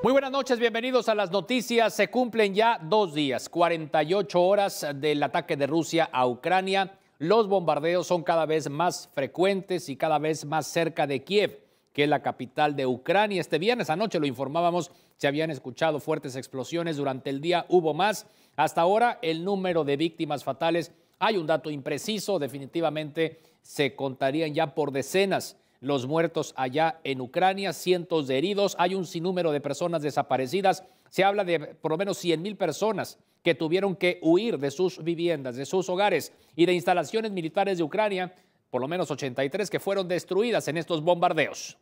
Muy buenas noches, bienvenidos a las noticias. Se cumplen ya dos días, 48 horas del ataque de Rusia a Ucrania. Los bombardeos son cada vez más frecuentes y cada vez más cerca de Kiev, que es la capital de Ucrania. Este viernes anoche lo informábamos, se habían escuchado fuertes explosiones, durante el día hubo más. Hasta ahora el número de víctimas fatales, hay un dato impreciso, definitivamente se contarían ya por decenas los muertos allá en Ucrania, cientos de heridos, hay un sinnúmero de personas desaparecidas. Se habla de por lo menos 100 mil personas que tuvieron que huir de sus viviendas, de sus hogares y de instalaciones militares de Ucrania, por lo menos 83 que fueron destruidas en estos bombardeos.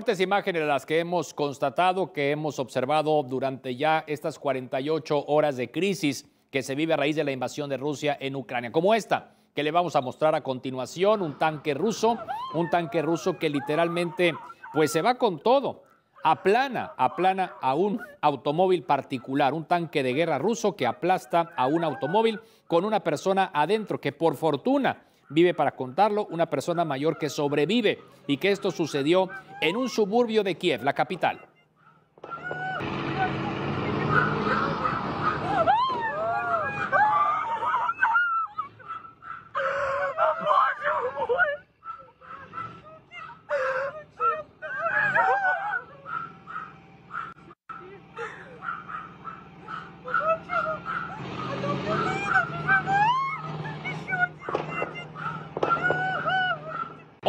Fuertes imágenes las que hemos constatado, que hemos observado durante ya estas 48 horas de crisis que se vive a raíz de la invasión de Rusia en Ucrania, como esta que le vamos a mostrar a continuación, un tanque ruso, un tanque ruso que literalmente pues se va con todo, aplana, aplana a un automóvil particular, un tanque de guerra ruso que aplasta a un automóvil con una persona adentro que por fortuna vive para contarlo una persona mayor que sobrevive y que esto sucedió en un suburbio de Kiev, la capital.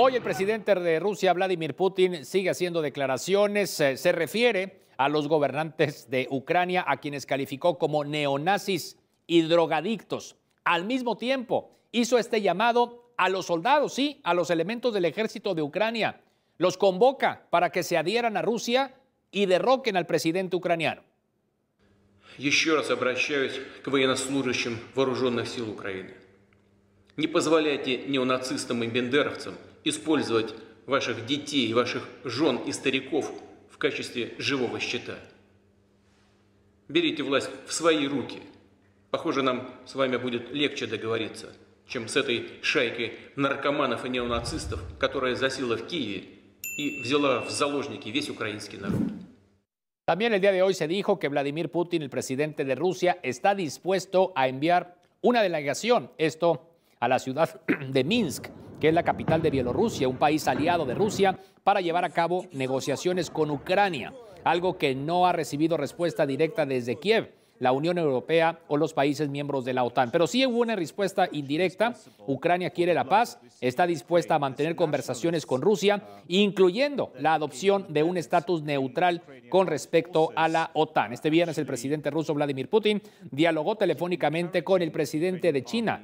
Hoy el presidente de Rusia, Vladimir Putin, sigue haciendo declaraciones. Eh, se refiere a los gobernantes de Ucrania, a quienes calificó como neonazis y drogadictos. Al mismo tiempo, hizo este llamado a los soldados, sí, a los elementos del ejército de Ucrania. Los convoca para que se adhieran a Rusia y derroquen al presidente ucraniano. раз к военнослужащим сил Украины. использовать ваших детей, ваших жен и стариков в качестве живого щита. Берите власть в свои руки. Похоже, нам с вами будет легче договориться, чем с этой шайкой наркоманов и неонацистов, которая засела в Киеве и взяла в заложники весь украинский народ. También el día de hoy se dijo que Vladimir Putin, el presidente de Rusia, está dispuesto a enviar una delegación, esto a la ciudad de Minsk, que es la capital de Bielorrusia, un país aliado de Rusia, para llevar a cabo negociaciones con Ucrania, algo que no ha recibido respuesta directa desde Kiev la Unión Europea o los países miembros de la OTAN. Pero sí hubo una respuesta indirecta. Ucrania quiere la paz, está dispuesta a mantener conversaciones con Rusia, incluyendo la adopción de un estatus neutral con respecto a la OTAN. Este viernes el presidente ruso Vladimir Putin dialogó telefónicamente con el presidente de China,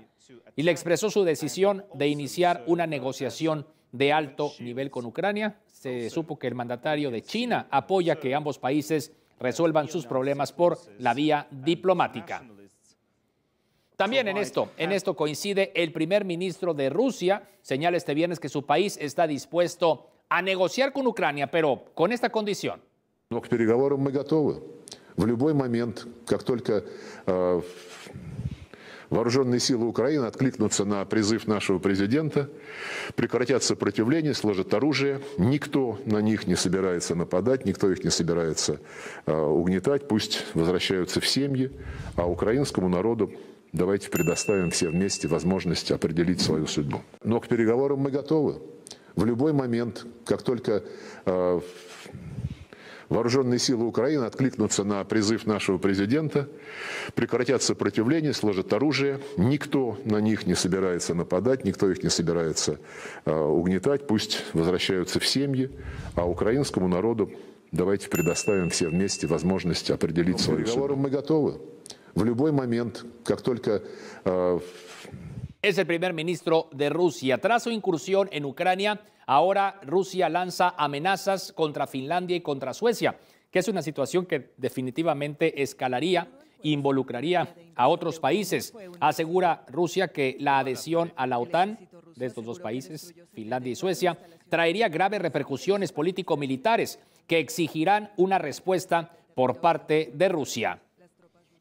y le expresó su decisión de iniciar una negociación de alto nivel con Ucrania. Se supo que el mandatario de China apoya que ambos países resuelvan sus problemas por la vía diplomática. También en esto, en esto coincide el primer ministro de Rusia, señala este viernes que su país está dispuesto a negociar con Ucrania, pero con esta condición. мы э, Вооруженные силы Украины откликнутся на призыв нашего президента, прекратят сопротивление, сложат оружие. Никто на них не собирается нападать, никто их не собирается э, угнетать. Пусть возвращаются в семьи, а украинскому народу давайте предоставим все вместе возможность определить свою судьбу. Но к переговорам мы готовы. В любой момент, как только э, Вооруженные силы Украины откликнутся на призыв нашего президента, прекратят сопротивление, сложат оружие. Никто на них не собирается нападать, никто их не собирается э, угнетать. Пусть возвращаются в семьи, а украинскому народу давайте предоставим все вместе возможность определить Но ну, свою судьбу. мы готовы. В любой момент, как только э, es el primer ministro de Rusia. Tras su incursión en Ucrania, ahora Rusia lanza amenazas contra Finlandia y contra Suecia, que es una situación que definitivamente escalaría e involucraría a otros países. Asegura Rusia que la adhesión a la OTAN de estos dos países, Finlandia y Suecia, traería graves repercusiones político-militares que exigirán una respuesta por parte de Rusia.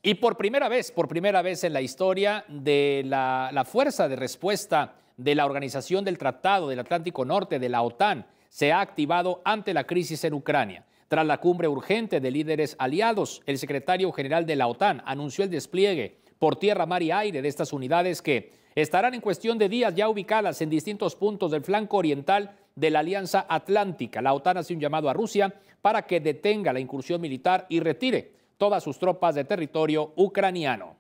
Y por primera vez, por primera vez en la historia de la, fuerza de respuesta de la Organización del Tratado del Atlántico Norte, de la OTAN, se ha activado ante la crisis en Ucrania. Tras la cumbre urgente de líderes aliados, el secretario general de la OTAN anunció el despliegue por tierra, mar y aire de estas unidades que estarán en cuestión de días ya ubicadas en distintos puntos del flanco oriental de la Alianza Atlántica. La OTAN hace un llamado a Rusia para que detenga la incursión militar y retire todas sus tropas de territorio ucraniano.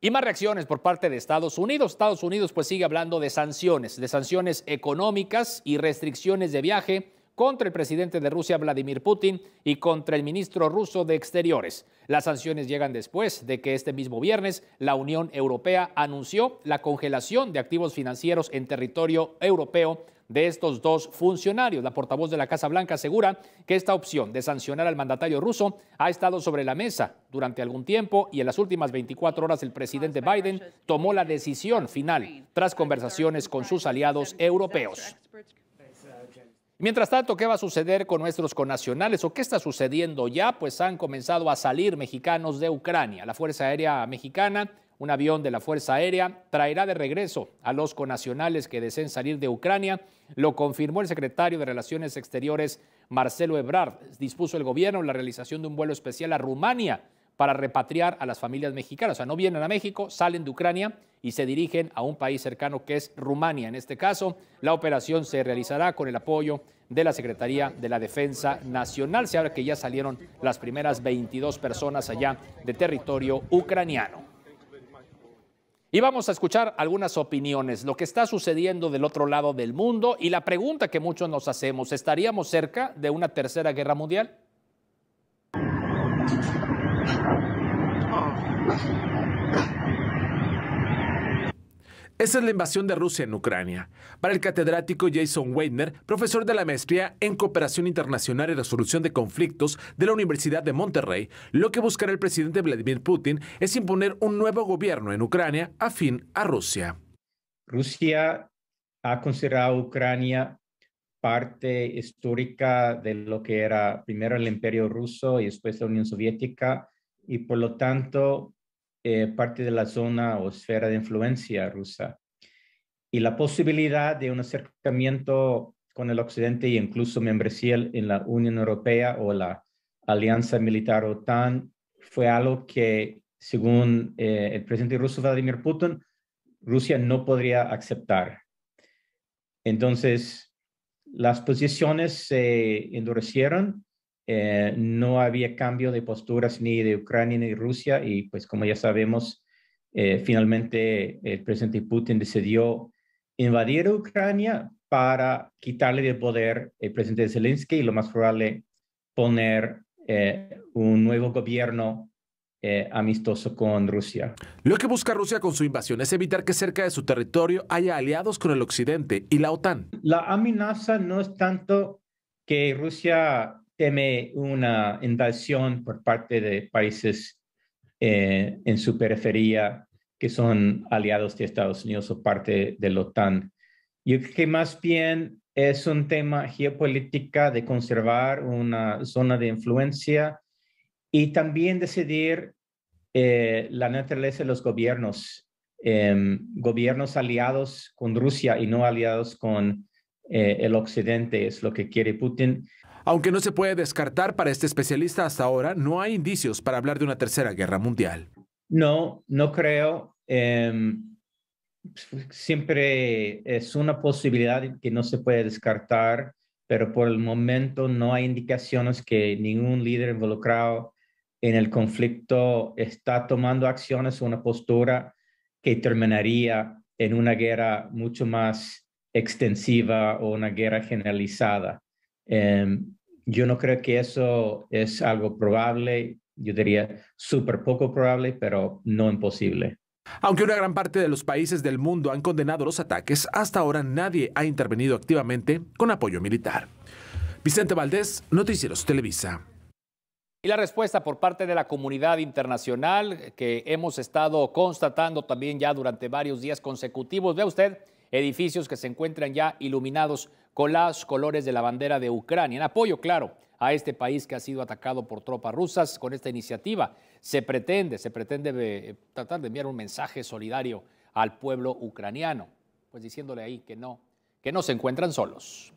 Y más reacciones por parte de Estados Unidos. Estados Unidos pues sigue hablando de sanciones, de sanciones económicas y restricciones de viaje contra el presidente de Rusia, Vladimir Putin, y contra el ministro ruso de Exteriores. Las sanciones llegan después de que este mismo viernes la Unión Europea anunció la congelación de activos financieros en territorio europeo de estos dos funcionarios. La portavoz de la Casa Blanca asegura que esta opción de sancionar al mandatario ruso ha estado sobre la mesa durante algún tiempo y en las últimas 24 horas el presidente Biden tomó la decisión final tras conversaciones con sus aliados europeos. Mientras tanto, ¿qué va a suceder con nuestros conacionales o qué está sucediendo ya? Pues han comenzado a salir mexicanos de Ucrania. La Fuerza Aérea Mexicana, un avión de la Fuerza Aérea, traerá de regreso a los conacionales que deseen salir de Ucrania. Lo confirmó el secretario de Relaciones Exteriores, Marcelo Ebrard. Dispuso el gobierno la realización de un vuelo especial a Rumania para repatriar a las familias mexicanas. O sea, no vienen a México, salen de Ucrania y se dirigen a un país cercano que es Rumania. En este caso, la operación se realizará con el apoyo de la Secretaría de la Defensa Nacional. Se habla que ya salieron las primeras 22 personas allá de territorio ucraniano. Y vamos a escuchar algunas opiniones, lo que está sucediendo del otro lado del mundo y la pregunta que muchos nos hacemos, ¿estaríamos cerca de una tercera guerra mundial? Esa es la invasión de Rusia en Ucrania. Para el catedrático Jason Weidner, profesor de la maestría en Cooperación Internacional y Resolución de Conflictos de la Universidad de Monterrey, lo que buscará el presidente Vladimir Putin es imponer un nuevo gobierno en Ucrania afín a Rusia. Rusia ha considerado a Ucrania parte histórica de lo que era primero el imperio ruso y después la Unión Soviética y por lo tanto eh, parte de la zona o esfera de influencia rusa. Y la posibilidad de un acercamiento con el Occidente e incluso membresía en la Unión Europea o la Alianza Militar OTAN fue algo que, según eh, el presidente ruso Vladimir Putin, Rusia no podría aceptar. Entonces, las posiciones se endurecieron eh, no había cambio de posturas ni de Ucrania ni de Rusia y pues como ya sabemos, eh, finalmente el presidente Putin decidió invadir Ucrania para quitarle de poder el presidente Zelensky y lo más probable poner eh, un nuevo gobierno amistoso con Rusia. Lo que busca Rusia con su invasión es evitar que cerca de su territorio haya aliados con el Occidente y la OTAN. La amenaza no es tanto que Rusia teme una invasión por parte de países eh, en su periferia que son aliados de Estados Unidos o parte de la OTAN. Yo creo que más bien es un tema geopolítica de conservar una zona de influencia y también decidir eh, la naturaleza de los gobiernos, em, gobiernos aliados con Rusia y no aliados con eh, el Occidente, es lo que quiere Putin. Aunque no se puede descartar para este especialista hasta ahora, no hay indicios para hablar de una tercera guerra mundial. No, no creo. Em, siempre es una posibilidad que no se puede descartar, pero por el momento no hay indicaciones que ningún líder involucrado en el conflicto está tomando acciones o una postura que terminaría en una guerra mucho más extensiva o una guerra generalizada. Em, yo no creo que eso es algo probable, yo diría súper poco probable, pero no imposible. Aunque una gran parte de los países del mundo han condenado los ataques, hasta ahora nadie ha intervenido activamente con apoyo militar. Vicente Valdés, Noticieros Televisa. Y la respuesta por parte de la comunidad internacional que hemos estado constatando también ya durante varios días consecutivos, ve usted, edificios que se encuentran ya iluminados con los colores de la bandera de Ucrania, en apoyo, claro, a este país que ha sido atacado por tropas rusas. Con esta iniciativa se pretende, se pretende eh, tratar de enviar un mensaje solidario al pueblo ucraniano, pues diciéndole ahí que no, que no se encuentran solos.